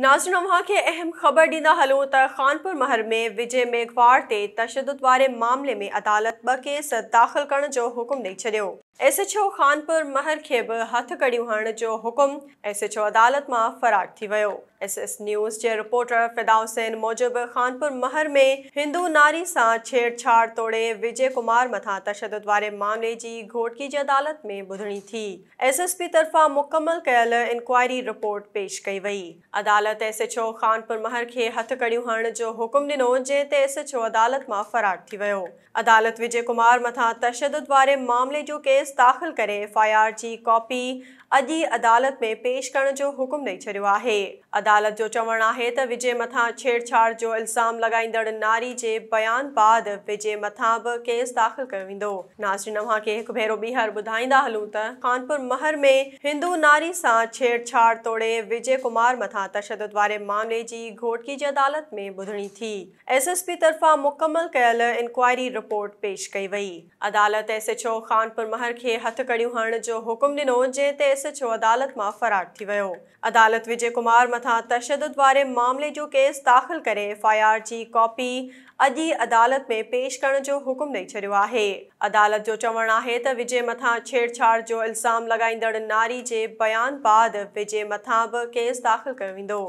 नाजन अम्हा के अहम ख़बर ॾींदा हलूं त ख़ानपुर महर में विजय मेघवाड़ के तशद वारे मामले में अदालत ब केस दाख़िल करण जो हुकुम ॾेई छॾियो S H O Khanpur Mahar खे बि हथकड़ियूं हणण जो हुकुम एस एच ओ अदालत में फ़रार थी वियो एसएस न्यूज के रिपोर्टर फिदा हुसैन मूजिब खानपुर महर में हिंदू नारी सां छेड़छाड़ तोड़े विजय कुमार मथा तशद वारे मामले की घोटकी की अदालत में ॿुधणी थी एस एस पी तरफ़ां इंक्वायरी रिपोर्ट पेश कई वई अदालत एस खानपुर महर खे हथ कड़ियूं हणण जो हुकुम ॾिनो जंहिं ते अदालत मां फ़रार थी वियो अदालत विजय कुमार मथां तशद वारे मामले जो केस दाख़िल करे एफ आई कॉपी अॼु अदालत में पेश करण जो हुकुम ॾेई छॾियो आहे अदालत जो चवणु आहे त विजय मथां छेड़छाड़ जो इल्ज़ाम लॻाईंदड़ नारी जे बयान बाद विजय मथां बि केस दाख़िल कयो नाज़रीन अव्हां खे हिकु भेरो ॿीहर ॿुधाईंदा हलूं त कानपुर महर में हिंदू नारी सां छेड़छाड़ तोड़े विजय कुमार मथां तशदद वारे मामले जी घोटकी जी अदालत में ॿुधणी थी एस एस पी तरफ़ां मुकमल कयल इंक्वायरी रिपोर्ट पेश कई वई अदालत S H O Kanpur Mahar खे हथकड़ियूं हणण जो हुकुम ॾिनो जंहिं एस एच ओ अदालत में फ़रार थी वियो अदालत विजय कुमार मथां तशद वारे मामले जो केस दाख़िल करे एफ आई आर जी कॉपी अॼु अदालत में पेश करण जो हुकुम ॾेई छॾियो आहे अदालत जो चवणु आहे त विजय मथां छेड़छाड़ जो इल्ज़ाम लॻाईंदड़ नारी जे बयान बाद विजय मथां बि केस दाख़िल कयो वेंदो